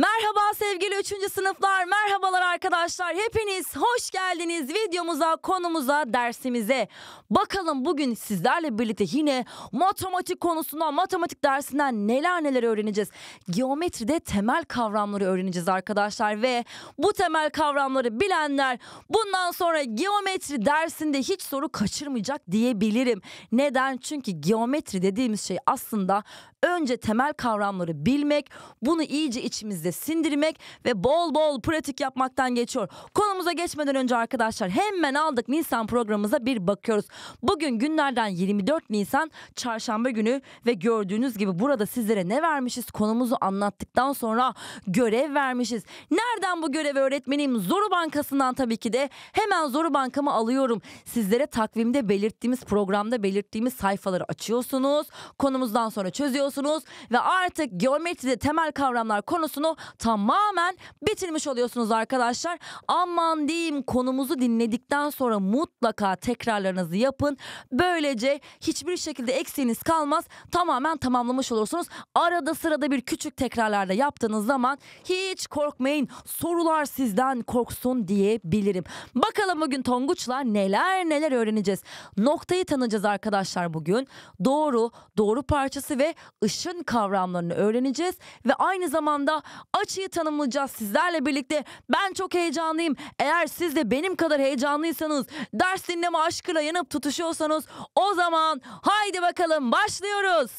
Ma Merhaba sevgili 3. sınıflar, merhabalar arkadaşlar. Hepiniz hoş geldiniz videomuza, konumuza, dersimize. Bakalım bugün sizlerle birlikte yine matematik konusunda matematik dersinden neler neler öğreneceğiz. Geometride temel kavramları öğreneceğiz arkadaşlar ve bu temel kavramları bilenler bundan sonra geometri dersinde hiç soru kaçırmayacak diyebilirim. Neden? Çünkü geometri dediğimiz şey aslında önce temel kavramları bilmek, bunu iyice içimizde sindirmek ve bol bol pratik yapmaktan geçiyor. Konumuza geçmeden önce arkadaşlar hemen aldık Nisan programımıza bir bakıyoruz. Bugün günlerden 24 Nisan çarşamba günü ve gördüğünüz gibi burada sizlere ne vermişiz konumuzu anlattıktan sonra görev vermişiz. Nereden bu görevi öğretmenim Zoru Bankası'ndan tabii ki de hemen Zoru Bankamı alıyorum. Sizlere takvimde belirttiğimiz programda belirttiğimiz sayfaları açıyorsunuz. Konumuzdan sonra çözüyorsunuz ve artık geometride temel kavramlar konusunu tamamen bitirmiş oluyorsunuz arkadaşlar. Aman diyeyim konumuzu dinledikten sonra mutlaka tekrarlarınızı yapın. Böylece hiçbir şekilde eksiğiniz kalmaz. Tamamen tamamlamış olursunuz. Arada sırada bir küçük tekrarlarda yaptığınız zaman hiç korkmayın. Sorular sizden korksun diyebilirim. Bakalım bugün Tonguç'la neler neler öğreneceğiz. Noktayı tanıyacağız arkadaşlar bugün. Doğru, doğru parçası ve ışın kavramlarını öğreneceğiz ve aynı zamanda aç açıyı tanımlayacağız sizlerle birlikte. Ben çok heyecanlıyım. Eğer siz de benim kadar heyecanlıysanız, ders dinleme aşkıyla yanıp tutuşuyorsanız o zaman haydi bakalım başlıyoruz.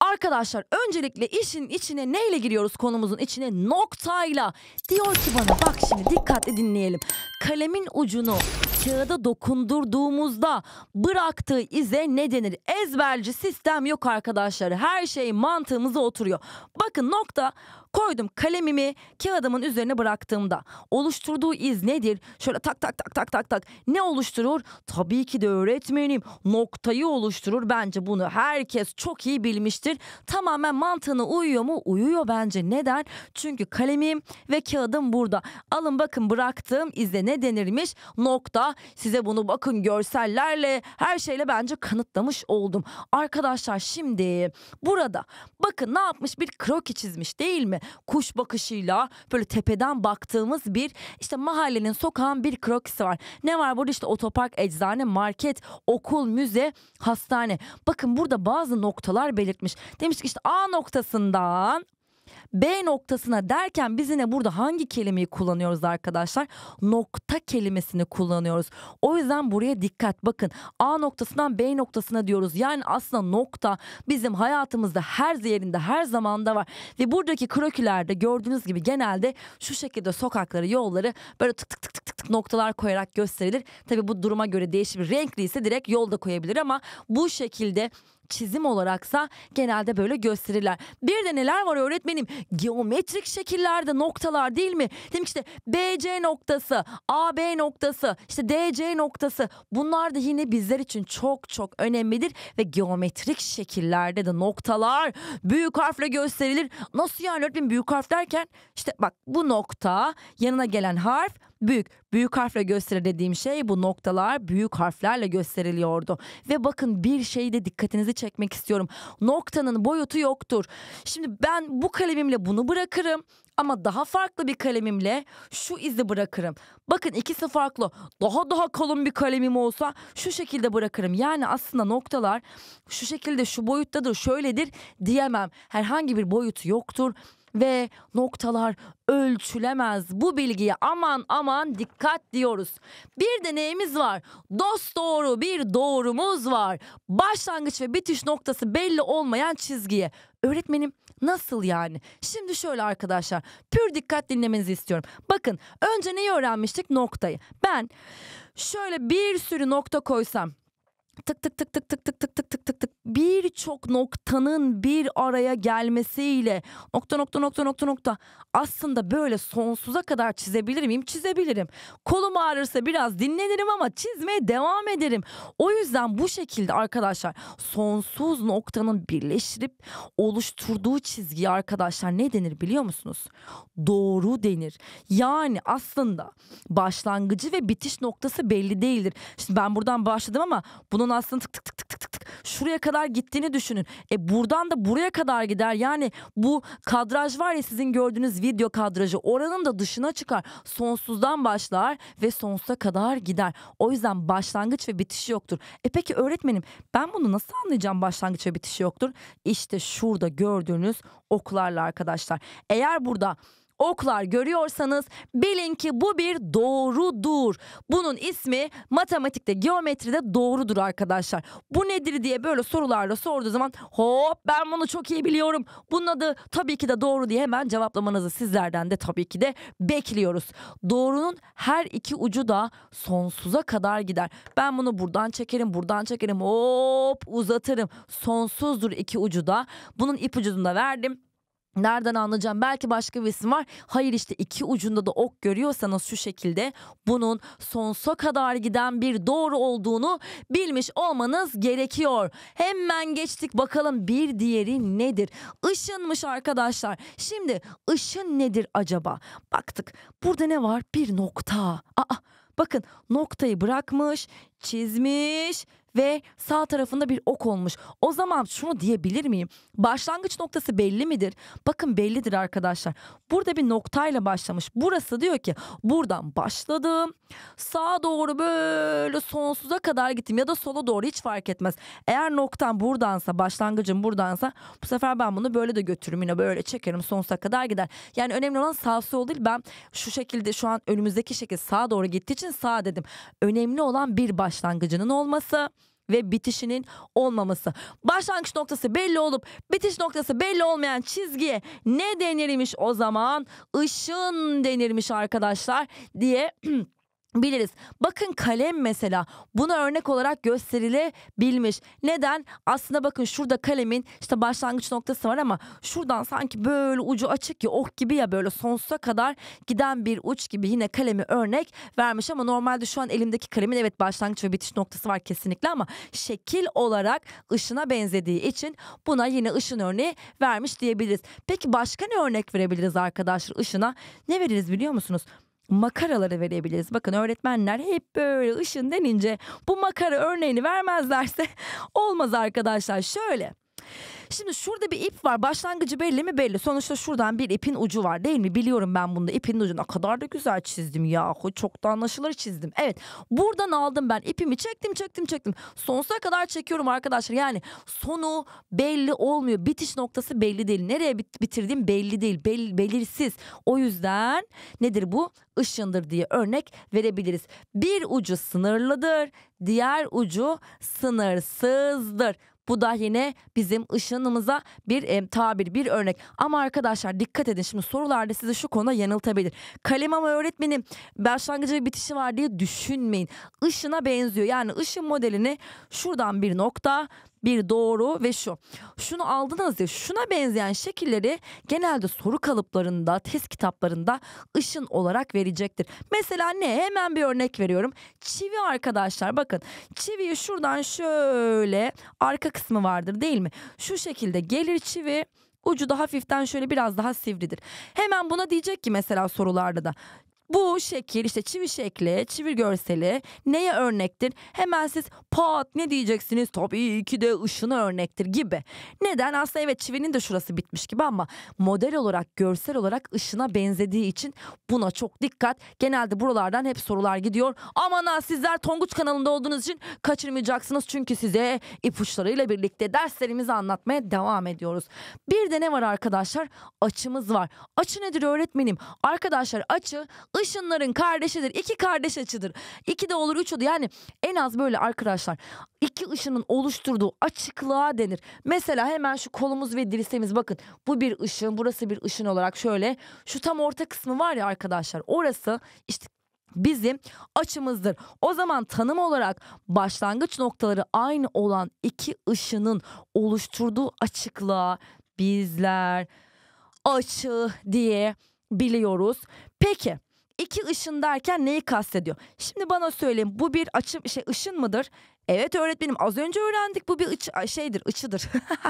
Arkadaşlar öncelikle işin içine neyle giriyoruz konumuzun içine? Noktayla. Diyor ki bana bak şimdi dikkatle dinleyelim. Kalemin ucunu kağıda dokundurduğumuzda bıraktığı ize ne denir? Ezberci sistem yok arkadaşlar. Her şey mantığımıza oturuyor. Bakın nokta Koydum kalemimi kağıdımın üzerine bıraktığımda oluşturduğu iz nedir? Şöyle tak tak tak tak tak tak ne oluşturur? Tabii ki de öğretmenim noktayı oluşturur. Bence bunu herkes çok iyi bilmiştir. Tamamen mantığına uyuyor mu? Uyuyor bence. Neden? Çünkü kalemim ve kağıdım burada. Alın bakın bıraktığım izle ne denirmiş? Nokta. Size bunu bakın görsellerle her şeyle bence kanıtlamış oldum. Arkadaşlar şimdi burada bakın ne yapmış bir kroki çizmiş değil mi? kuş bakışıyla böyle tepeden baktığımız bir işte mahallenin sokağın bir krokisi var. Ne var burada işte otopark, eczane, market, okul, müze, hastane. Bakın burada bazı noktalar belirtmiş. Demiş ki işte A noktasından B noktasına derken biz yine burada hangi kelimeyi kullanıyoruz arkadaşlar? Nokta kelimesini kullanıyoruz. O yüzden buraya dikkat bakın. A noktasından B noktasına diyoruz. Yani aslında nokta bizim hayatımızda her yerinde her zamanda var. Ve buradaki krokilerde gördüğünüz gibi genelde şu şekilde sokakları, yolları böyle tık tık tık tık tık, noktalar koyarak gösterilir. Tabi bu duruma göre değişir. Renkli ise direkt yolda koyabilir ama bu şekilde çizim olaraksa genelde böyle gösterirler. Bir de neler var öğretmenim? Geometrik şekillerde noktalar değil mi? Dedim işte BC noktası, AB noktası, işte DC noktası. Bunlar da yine bizler için çok çok önemlidir ve geometrik şekillerde de noktalar büyük harfle gösterilir. Nasıl yani öğretmenim büyük harf derken? işte bak bu nokta, yanına gelen harf büyük. Büyük harfle gösterir dediğim şey bu noktalar büyük harflerle gösteriliyordu. Ve bakın bir şey de dikkatinizi çekmek istiyorum. Noktanın boyutu yoktur. Şimdi ben bu kalemimle bunu bırakırım ama daha farklı bir kalemimle şu izi bırakırım. Bakın ikisi farklı. Daha daha kalın bir kalemim olsa şu şekilde bırakırım. Yani aslında noktalar şu şekilde şu boyuttadır şöyledir diyemem. Herhangi bir boyut yoktur ve noktalar ölçülemez. Bu bilgiye aman aman dikkat diyoruz. Bir deneyimiz var? Dost doğru bir doğrumuz var. Başlangıç ve bitiş noktası belli olmayan çizgiye. Öğretmenim nasıl yani? Şimdi şöyle arkadaşlar pür dikkat dinlemenizi istiyorum. Bakın önce neyi öğrenmiştik? Noktayı. Ben şöyle bir sürü nokta koysam tık tık tık tık tık tık tık tık tık tık birçok noktanın bir araya gelmesiyle nokta nokta nokta nokta nokta aslında böyle sonsuza kadar çizebilir miyim? Çizebilirim. Kolum ağrırsa biraz dinlenirim ama çizmeye devam ederim. O yüzden bu şekilde arkadaşlar sonsuz noktanın birleştirip oluşturduğu çizgiye arkadaşlar ne denir biliyor musunuz? Doğru denir. Yani aslında başlangıcı ve bitiş noktası belli değildir. Şimdi ben buradan başladım ama bunun aslında tık tık tık tık tık şuraya kadar gittiğini düşünün. E buradan da buraya kadar gider. Yani bu kadraj var ya sizin gördüğünüz video kadrajı oranın da dışına çıkar. Sonsuzdan başlar ve sonsuza kadar gider. O yüzden başlangıç ve bitişi yoktur. E peki öğretmenim ben bunu nasıl anlayacağım başlangıç ve bitişi yoktur? İşte şurada gördüğünüz oklarla arkadaşlar. Eğer burada oklar görüyorsanız bilin ki bu bir doğrudur. Bunun ismi matematikte geometride doğrudur arkadaşlar. Bu nedir diye böyle sorularla sorduğu zaman hop ben bunu çok iyi biliyorum. Bunun adı tabii ki de doğru diye hemen cevaplamanızı sizlerden de tabii ki de bekliyoruz. Doğrunun her iki ucu da sonsuza kadar gider. Ben bunu buradan çekerim buradan çekerim hop uzatırım. Sonsuzdur iki ucu da. Bunun ipucunu da verdim. Nereden anlayacağım? Belki başka bir isim var. Hayır işte iki ucunda da ok görüyorsanız şu şekilde bunun sonsuza kadar giden bir doğru olduğunu bilmiş olmanız gerekiyor. Hemen geçtik bakalım bir diğeri nedir? Işınmış arkadaşlar. Şimdi ışın nedir acaba? Baktık burada ne var? Bir nokta. Aa, bakın noktayı bırakmış, çizmiş ve sağ tarafında bir ok olmuş. O zaman şunu diyebilir miyim? Başlangıç noktası belli midir? Bakın bellidir arkadaşlar. Burada bir noktayla başlamış. Burası diyor ki buradan başladım. Sağa doğru böyle sonsuza kadar gittim ya da sola doğru hiç fark etmez. Eğer noktam buradansa başlangıcım buradansa bu sefer ben bunu böyle de götürürüm yine böyle çekerim sonsuza kadar gider. Yani önemli olan sağ sol değil ben şu şekilde şu an önümüzdeki şekilde sağa doğru gittiği için sağ dedim. Önemli olan bir başlangıcının olması ve bitişinin olmaması. Başlangıç noktası belli olup bitiş noktası belli olmayan çizgiye ne denirmiş o zaman? Işın denirmiş arkadaşlar diye biliriz. Bakın kalem mesela buna örnek olarak gösterilebilmiş. Neden? Aslında bakın şurada kalemin işte başlangıç noktası var ama şuradan sanki böyle ucu açık ya ok oh gibi ya böyle sonsuza kadar giden bir uç gibi yine kalemi örnek vermiş ama normalde şu an elimdeki kalemin evet başlangıç ve bitiş noktası var kesinlikle ama şekil olarak ışına benzediği için buna yine ışın örneği vermiş diyebiliriz. Peki başka ne örnek verebiliriz arkadaşlar ışına? Ne veririz biliyor musunuz? makaraları verebiliriz. Bakın öğretmenler hep böyle ışın denince bu makara örneğini vermezlerse olmaz arkadaşlar. Şöyle Şimdi şurada bir ip var. Başlangıcı belli mi? Belli. Sonuçta şuradan bir ipin ucu var değil mi? Biliyorum ben bunu. İpin ucuna kadar da güzel çizdim yahu. Çok da anlaşılır çizdim. Evet. Buradan aldım ben. ipimi çektim çektim çektim. Sonsuza kadar çekiyorum arkadaşlar. Yani sonu belli olmuyor. Bitiş noktası belli değil. Nereye bit bitirdiğim belli değil. Bel belirsiz. O yüzden nedir bu? ışındır diye örnek verebiliriz. Bir ucu sınırlıdır, diğer ucu sınırsızdır. Bu da yine bizim ışınımıza bir e, tabir, bir örnek. Ama arkadaşlar dikkat edin şimdi sorularda sizi şu konuda yanıltabilir. Kalem ama öğretmenim başlangıcı ve bitişi var diye düşünmeyin. Işına benziyor. Yani ışın modelini şuradan bir nokta, bir doğru ve şu. Şunu aldınız ya şuna benzeyen şekilleri genelde soru kalıplarında, test kitaplarında ışın olarak verecektir. Mesela ne? Hemen bir örnek veriyorum. Çivi arkadaşlar bakın. Çiviyi şuradan şöyle arka kısmı vardır değil mi? Şu şekilde gelir çivi ucu da hafiften şöyle biraz daha sivridir. Hemen buna diyecek ki mesela sorularda da bu şekil işte çivi şekli, çivi görseli neye örnektir? Hemen siz pat ne diyeceksiniz? Tabii ki de ışına örnektir gibi. Neden? Aslında evet çivinin de şurası bitmiş gibi ama model olarak, görsel olarak ışına benzediği için buna çok dikkat. Genelde buralardan hep sorular gidiyor. Aman ha sizler Tonguç kanalında olduğunuz için kaçırmayacaksınız. Çünkü size ipuçlarıyla birlikte derslerimizi anlatmaya devam ediyoruz. Bir de ne var arkadaşlar? Açımız var. Açı nedir öğretmenim? Arkadaşlar açı Işınların kardeşidir. İki kardeş açıdır. İki de olur üç olur. Yani en az böyle arkadaşlar iki ışının oluşturduğu açıklığa denir. Mesela hemen şu kolumuz ve dirseğimiz bakın bu bir ışın burası bir ışın olarak şöyle şu tam orta kısmı var ya arkadaşlar orası işte bizim açımızdır. O zaman tanım olarak başlangıç noktaları aynı olan iki ışının oluşturduğu açıklığa bizler açı diye biliyoruz. Peki İki ışın derken neyi kastediyor? Şimdi bana söyleyin bu bir açım şey ışın mıdır? Evet öğretmenim az önce öğrendik bu bir ıç, şeydir ıçıdır.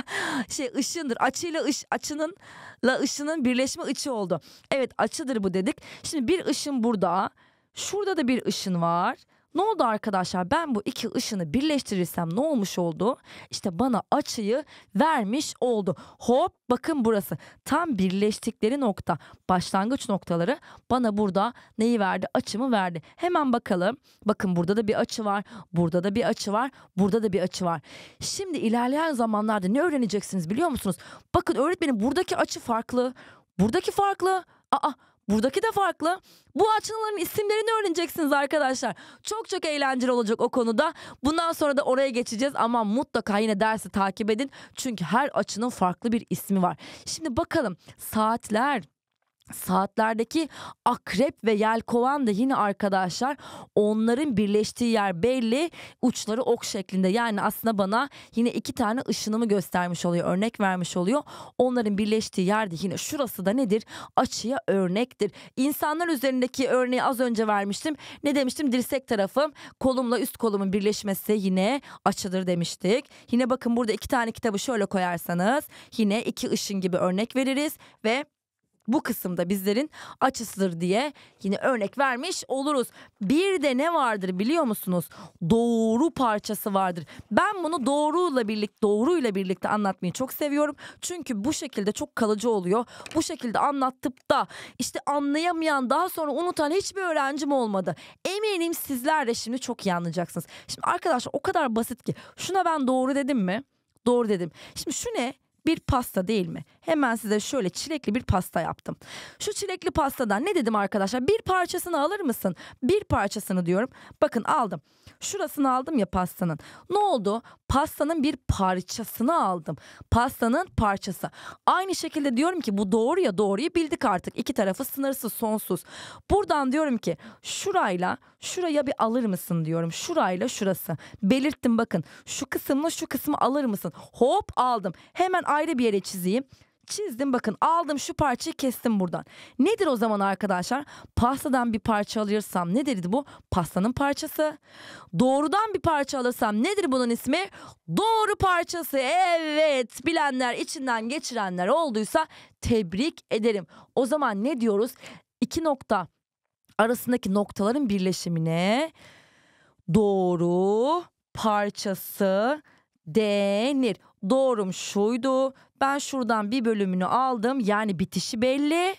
şey ışındır açıyla ış, açının la ışının birleşme ıçı oldu. Evet açıdır bu dedik. Şimdi bir ışın burada. Şurada da bir ışın var. Ne oldu arkadaşlar ben bu iki ışını birleştirirsem ne olmuş oldu? İşte bana açıyı vermiş oldu. Hop bakın burası tam birleştikleri nokta başlangıç noktaları bana burada neyi verdi açımı verdi. Hemen bakalım bakın burada da bir açı var burada da bir açı var burada da bir açı var. Şimdi ilerleyen zamanlarda ne öğreneceksiniz biliyor musunuz? Bakın öğretmenim buradaki açı farklı buradaki farklı. Aa Buradaki de farklı. Bu açılımların isimlerini öğreneceksiniz arkadaşlar. Çok çok eğlenceli olacak o konuda. Bundan sonra da oraya geçeceğiz ama mutlaka yine dersi takip edin. Çünkü her açının farklı bir ismi var. Şimdi bakalım saatler Saatlerdeki akrep ve yelkovan da yine arkadaşlar onların birleştiği yer belli uçları ok şeklinde yani aslında bana yine iki tane ışınımı göstermiş oluyor örnek vermiş oluyor. Onların birleştiği yerde yine şurası da nedir açıya örnektir. insanlar üzerindeki örneği az önce vermiştim ne demiştim dirsek tarafım kolumla üst kolumun birleşmesi yine açıdır demiştik. Yine bakın burada iki tane kitabı şöyle koyarsanız yine iki ışın gibi örnek veririz ve bu kısımda bizlerin açısıdır diye yine örnek vermiş oluruz. Bir de ne vardır biliyor musunuz? Doğru parçası vardır. Ben bunu doğruyla birlikte doğruyla birlikte anlatmayı çok seviyorum. Çünkü bu şekilde çok kalıcı oluyor. Bu şekilde anlattıp da işte anlayamayan daha sonra unutan hiçbir öğrencim olmadı. Eminim sizler de şimdi çok iyi anlayacaksınız. Şimdi arkadaşlar o kadar basit ki şuna ben doğru dedim mi? Doğru dedim. Şimdi şu ne? Bir pasta değil mi? Hemen size şöyle çilekli bir pasta yaptım. Şu çilekli pastadan ne dedim arkadaşlar? Bir parçasını alır mısın? Bir parçasını diyorum. Bakın aldım. Şurasını aldım ya pastanın. Ne oldu? Pastanın bir parçasını aldım. Pastanın parçası. Aynı şekilde diyorum ki bu doğru ya doğruyu bildik artık. İki tarafı sınırsız, sonsuz. Buradan diyorum ki şurayla şuraya bir alır mısın diyorum. Şurayla şurası. Belirttim bakın. Şu kısımla şu kısmı alır mısın? Hop aldım. Hemen ayrı bir yere çizeyim çizdim bakın aldım şu parçayı kestim buradan. Nedir o zaman arkadaşlar? Pastadan bir parça alırsam ne dedi bu? Pastanın parçası. Doğrudan bir parça alırsam nedir bunun ismi? Doğru parçası. Evet bilenler içinden geçirenler olduysa tebrik ederim. O zaman ne diyoruz? İki nokta arasındaki noktaların birleşimine doğru parçası denir doğrum şuydu. Ben şuradan bir bölümünü aldım. Yani bitişi belli.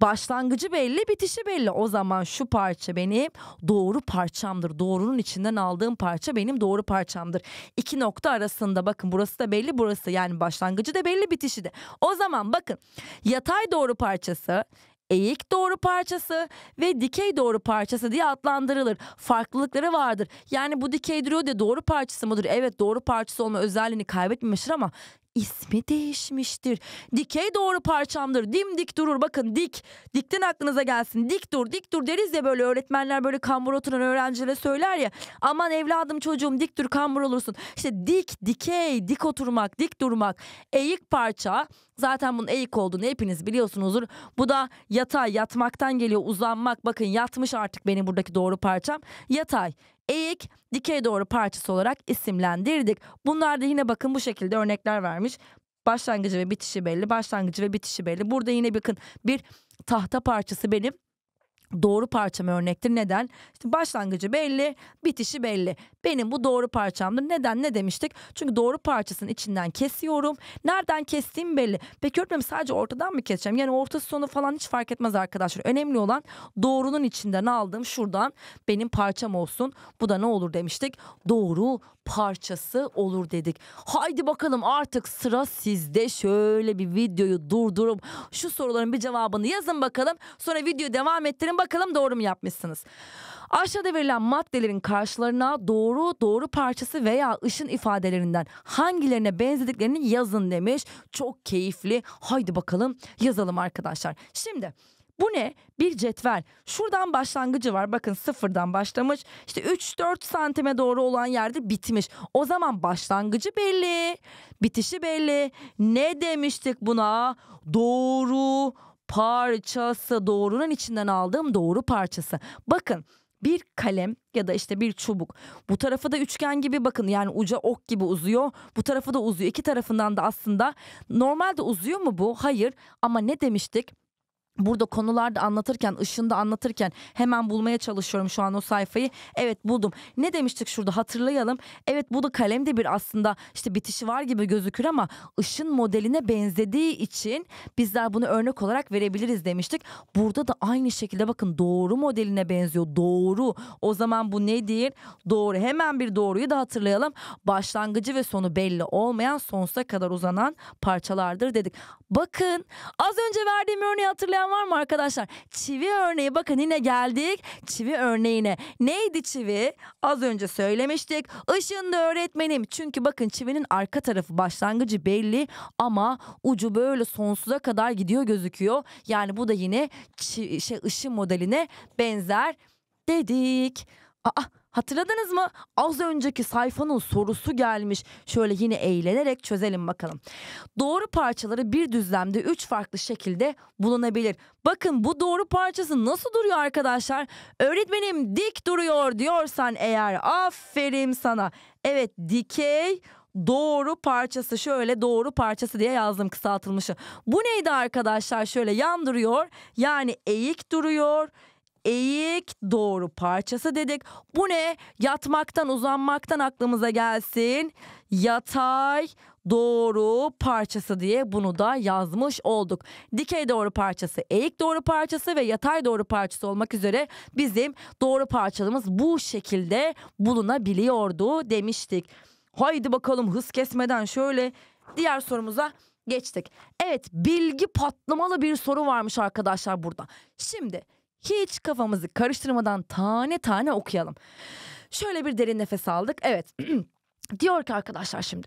Başlangıcı belli, bitişi belli. O zaman şu parça benim doğru parçamdır. Doğrunun içinden aldığım parça benim doğru parçamdır. İki nokta arasında bakın burası da belli, burası yani başlangıcı da belli, bitişi de. O zaman bakın yatay doğru parçası eğik doğru parçası ve dikey doğru parçası diye adlandırılır. Farklılıkları vardır. Yani bu dikey duruyor de doğru parçası mıdır? Evet doğru parçası olma özelliğini kaybetmemiştir ama ismi değişmiştir. Dikey doğru parçamdır. Dimdik durur. Bakın dik. Dikten aklınıza gelsin. Dik dur, dik dur deriz ya böyle öğretmenler böyle kambur oturan öğrencilere söyler ya. Aman evladım çocuğum dik dur kambur olursun. İşte dik, dikey, dik oturmak, dik durmak. Eğik parça. Zaten bunun eğik olduğunu hepiniz biliyorsunuzdur. Bu da yatay, yatmaktan geliyor uzanmak. Bakın yatmış artık benim buradaki doğru parçam. Yatay eğik, dikey doğru parçası olarak isimlendirdik. Bunlar da yine bakın bu şekilde örnekler vermiş. Başlangıcı ve bitişi belli, başlangıcı ve bitişi belli. Burada yine bakın bir tahta parçası benim doğru parçam örnektir. Neden? İşte başlangıcı belli, bitişi belli. Benim bu doğru parçamdır. Neden? Ne demiştik? Çünkü doğru parçasının içinden kesiyorum. Nereden kestiğim belli. Peki öğretmenim sadece ortadan mı keseceğim? Yani ortası sonu falan hiç fark etmez arkadaşlar. Önemli olan doğrunun içinden aldığım şuradan benim parçam olsun. Bu da ne olur demiştik? Doğru parçası olur dedik. Haydi bakalım artık sıra sizde. Şöyle bir videoyu durdurup şu soruların bir cevabını yazın bakalım. Sonra videoyu devam ettirin bakalım doğru mu yapmışsınız. Aşağıda verilen maddelerin karşılarına doğru, doğru parçası veya ışın ifadelerinden hangilerine benzediklerini yazın demiş. Çok keyifli. Haydi bakalım yazalım arkadaşlar. Şimdi bu ne? Bir cetvel. Şuradan başlangıcı var. Bakın sıfırdan başlamış. İşte 3-4 santime doğru olan yerde bitmiş. O zaman başlangıcı belli. Bitişi belli. Ne demiştik buna? Doğru parçası. Doğrunun içinden aldığım doğru parçası. Bakın bir kalem ya da işte bir çubuk. Bu tarafı da üçgen gibi bakın yani uca ok gibi uzuyor. Bu tarafı da uzuyor. İki tarafından da aslında normalde uzuyor mu bu? Hayır. Ama ne demiştik? burada konularda anlatırken, ışında anlatırken hemen bulmaya çalışıyorum şu an o sayfayı. Evet buldum. Ne demiştik şurada hatırlayalım. Evet bu da kalemde bir aslında işte bitişi var gibi gözükür ama ışın modeline benzediği için bizler bunu örnek olarak verebiliriz demiştik. Burada da aynı şekilde bakın doğru modeline benziyor. Doğru. O zaman bu nedir? Doğru. Hemen bir doğruyu da hatırlayalım. Başlangıcı ve sonu belli olmayan sonsuza kadar uzanan parçalardır dedik. Bakın az önce verdiğim örneği hatırlayan hatırlayan var mı arkadaşlar? Çivi örneği bakın yine geldik çivi örneğine. Neydi çivi? Az önce söylemiştik. Işığında öğretmenim. Çünkü bakın çivinin arka tarafı başlangıcı belli ama ucu böyle sonsuza kadar gidiyor gözüküyor. Yani bu da yine çi- şey, ışın modeline benzer dedik. Aa Hatırladınız mı? Az önceki sayfanın sorusu gelmiş. Şöyle yine eğlenerek çözelim bakalım. Doğru parçaları bir düzlemde üç farklı şekilde bulunabilir. Bakın bu doğru parçası nasıl duruyor arkadaşlar? Öğretmenim dik duruyor diyorsan eğer aferin sana. Evet dikey doğru parçası şöyle doğru parçası diye yazdım kısaltılmışı. Bu neydi arkadaşlar şöyle yan duruyor yani eğik duruyor eğik doğru parçası dedik. Bu ne? Yatmaktan uzanmaktan aklımıza gelsin. Yatay doğru parçası diye bunu da yazmış olduk. Dikey doğru parçası, eğik doğru parçası ve yatay doğru parçası olmak üzere bizim doğru parçalarımız bu şekilde bulunabiliyordu demiştik. Haydi bakalım hız kesmeden şöyle diğer sorumuza geçtik. Evet bilgi patlamalı bir soru varmış arkadaşlar burada. Şimdi hiç kafamızı karıştırmadan tane tane okuyalım. Şöyle bir derin nefes aldık. Evet. Diyor ki arkadaşlar şimdi.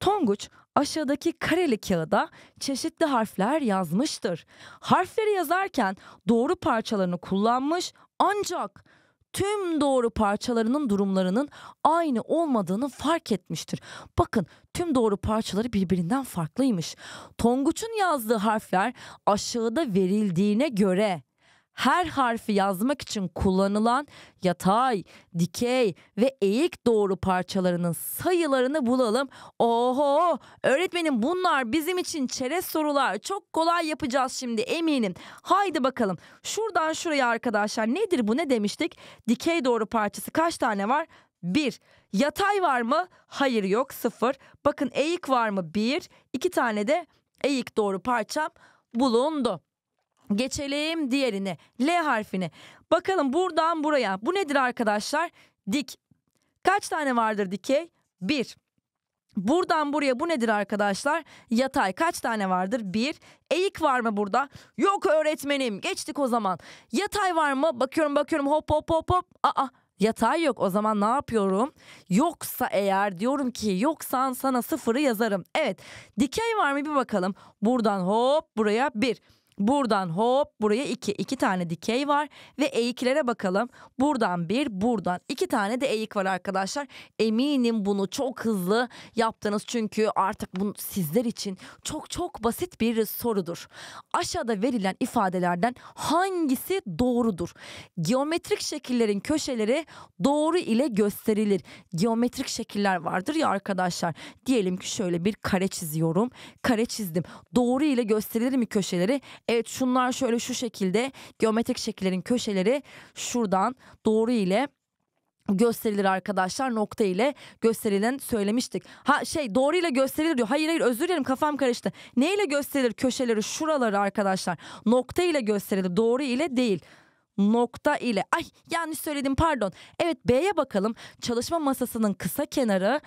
Tonguç aşağıdaki kareli kağıda çeşitli harfler yazmıştır. Harfleri yazarken doğru parçalarını kullanmış ancak tüm doğru parçalarının durumlarının aynı olmadığını fark etmiştir. Bakın tüm doğru parçaları birbirinden farklıymış. Tonguç'un yazdığı harfler aşağıda verildiğine göre her harfi yazmak için kullanılan yatay, dikey ve eğik doğru parçalarının sayılarını bulalım. Oho öğretmenim bunlar bizim için çerez sorular. Çok kolay yapacağız şimdi eminim. Haydi bakalım şuradan şuraya arkadaşlar nedir bu ne demiştik? Dikey doğru parçası kaç tane var? Bir. Yatay var mı? Hayır yok sıfır. Bakın eğik var mı? Bir. İki tane de eğik doğru parçam bulundu. Geçelim diğerine. L harfini. Bakalım buradan buraya. Bu nedir arkadaşlar? Dik. Kaç tane vardır dikey? Bir. Buradan buraya bu nedir arkadaşlar? Yatay kaç tane vardır? Bir. Eğik var mı burada? Yok öğretmenim. Geçtik o zaman. Yatay var mı? Bakıyorum bakıyorum hop hop hop hop. Aa yatay yok o zaman ne yapıyorum? Yoksa eğer diyorum ki yoksan sana sıfırı yazarım. Evet dikey var mı bir bakalım. Buradan hop buraya bir. Buradan hop buraya iki. iki tane dikey var ve eğiklere bakalım. Buradan bir, buradan iki tane de eğik var arkadaşlar. Eminim bunu çok hızlı yaptınız çünkü artık bu sizler için çok çok basit bir sorudur. Aşağıda verilen ifadelerden hangisi doğrudur? Geometrik şekillerin köşeleri doğru ile gösterilir. Geometrik şekiller vardır ya arkadaşlar. Diyelim ki şöyle bir kare çiziyorum. Kare çizdim. Doğru ile gösterilir mi köşeleri? Evet şunlar şöyle şu şekilde geometrik şekillerin köşeleri şuradan doğru ile gösterilir arkadaşlar nokta ile gösterilen söylemiştik. Ha şey doğru ile gösterilir diyor. Hayır hayır özür dilerim kafam karıştı. Ne ile gösterilir köşeleri şuraları arkadaşlar? Nokta ile gösterilir doğru ile değil nokta ile ay yanlış söyledim pardon. Evet B'ye bakalım. Çalışma masasının kısa kenarı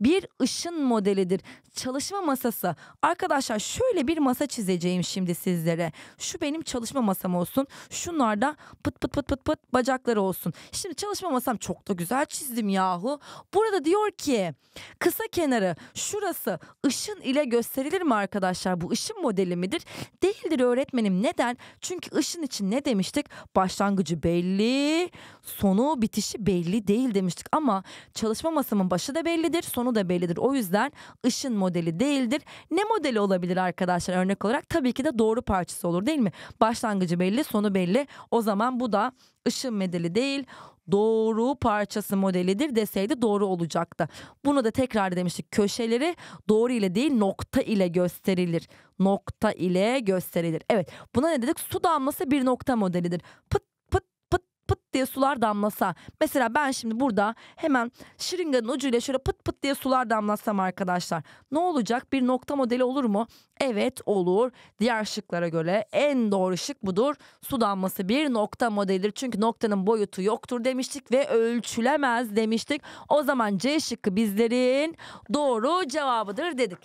bir ışın modelidir. Çalışma masası. Arkadaşlar şöyle bir masa çizeceğim şimdi sizlere. Şu benim çalışma masam olsun. şunlarda pıt pıt pıt pıt pıt bacakları olsun. Şimdi çalışma masam çok da güzel çizdim yahu. Burada diyor ki kısa kenarı şurası ışın ile gösterilir mi arkadaşlar? Bu ışın modeli midir? Değildir öğretmenim. Neden? Çünkü ışın için ne demiştik? Başlangıcı belli, sonu bitişi belli değil demiştik. Ama çalışma masamın başı da bellidir, sonu sonu da bellidir. O yüzden ışın modeli değildir. Ne modeli olabilir arkadaşlar örnek olarak? Tabii ki de doğru parçası olur değil mi? Başlangıcı belli, sonu belli. O zaman bu da ışın modeli değil doğru parçası modelidir deseydi doğru olacaktı. Bunu da tekrar demiştik köşeleri doğru ile değil nokta ile gösterilir. Nokta ile gösterilir. Evet buna ne dedik su damlası bir nokta modelidir. Pıt diye sular damlasa. Mesela ben şimdi burada hemen şırınganın ucuyla şöyle pıt pıt diye sular damlatsam arkadaşlar. Ne olacak? Bir nokta modeli olur mu? Evet olur. Diğer şıklara göre en doğru şık budur. Su damlası bir nokta modelidir. Çünkü noktanın boyutu yoktur demiştik ve ölçülemez demiştik. O zaman C şıkkı bizlerin doğru cevabıdır dedik.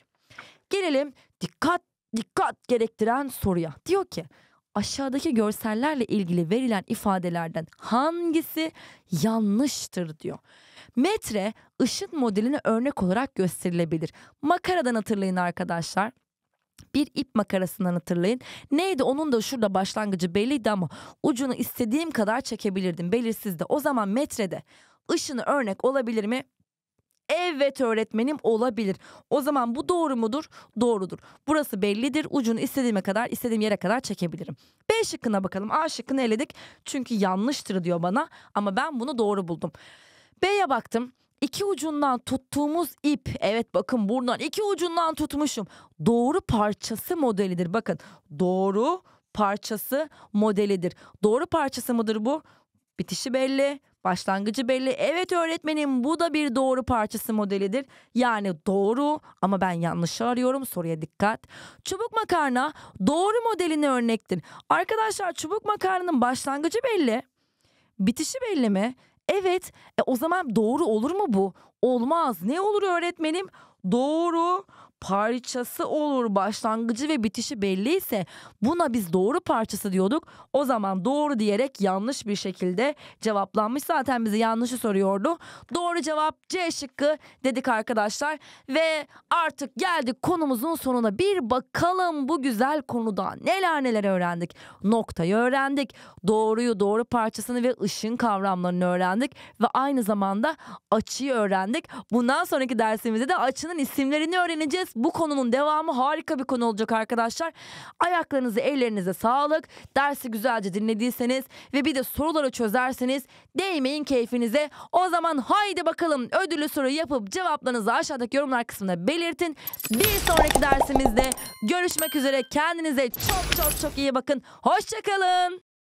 Gelelim dikkat dikkat gerektiren soruya. Diyor ki aşağıdaki görsellerle ilgili verilen ifadelerden hangisi yanlıştır diyor. Metre ışın modeline örnek olarak gösterilebilir. Makaradan hatırlayın arkadaşlar. Bir ip makarasından hatırlayın. Neydi onun da şurada başlangıcı belliydi ama ucunu istediğim kadar çekebilirdim belirsizdi. O zaman metrede ışını örnek olabilir mi? Evet öğretmenim olabilir. O zaman bu doğru mudur? Doğrudur. Burası bellidir. Ucunu istediğime kadar istediğim yere kadar çekebilirim. B şıkkına bakalım. A şıkkını eledik. Çünkü yanlıştır diyor bana ama ben bunu doğru buldum. B'ye baktım. İki ucundan tuttuğumuz ip evet bakın buradan iki ucundan tutmuşum. Doğru parçası modelidir bakın. Doğru parçası modelidir. Doğru parçası mıdır bu? Bitişi belli, Başlangıcı belli. Evet öğretmenim bu da bir doğru parçası modelidir. Yani doğru ama ben yanlışı arıyorum soruya dikkat. Çubuk makarna doğru modelini örnektir. Arkadaşlar çubuk makarnanın başlangıcı belli. Bitişi belli mi? Evet. E, o zaman doğru olur mu bu? Olmaz. Ne olur öğretmenim? Doğru parçası olur. Başlangıcı ve bitişi belli ise buna biz doğru parçası diyorduk. O zaman doğru diyerek yanlış bir şekilde cevaplanmış. Zaten bize yanlışı soruyordu. Doğru cevap C şıkkı dedik arkadaşlar. Ve artık geldik konumuzun sonuna. Bir bakalım bu güzel konuda neler neler öğrendik. Noktayı öğrendik. Doğruyu, doğru parçasını ve ışın kavramlarını öğrendik. Ve aynı zamanda açıyı öğrendik. Bundan sonraki dersimizde de açının isimlerini öğreneceğiz. Bu konunun devamı harika bir konu olacak arkadaşlar. Ayaklarınızı ellerinize sağlık. Dersi güzelce dinlediyseniz ve bir de soruları çözerseniz değmeyin keyfinize. O zaman haydi bakalım ödüllü soru yapıp cevaplarınızı aşağıdaki yorumlar kısmında belirtin. Bir sonraki dersimizde görüşmek üzere. Kendinize çok çok çok iyi bakın. Hoşçakalın.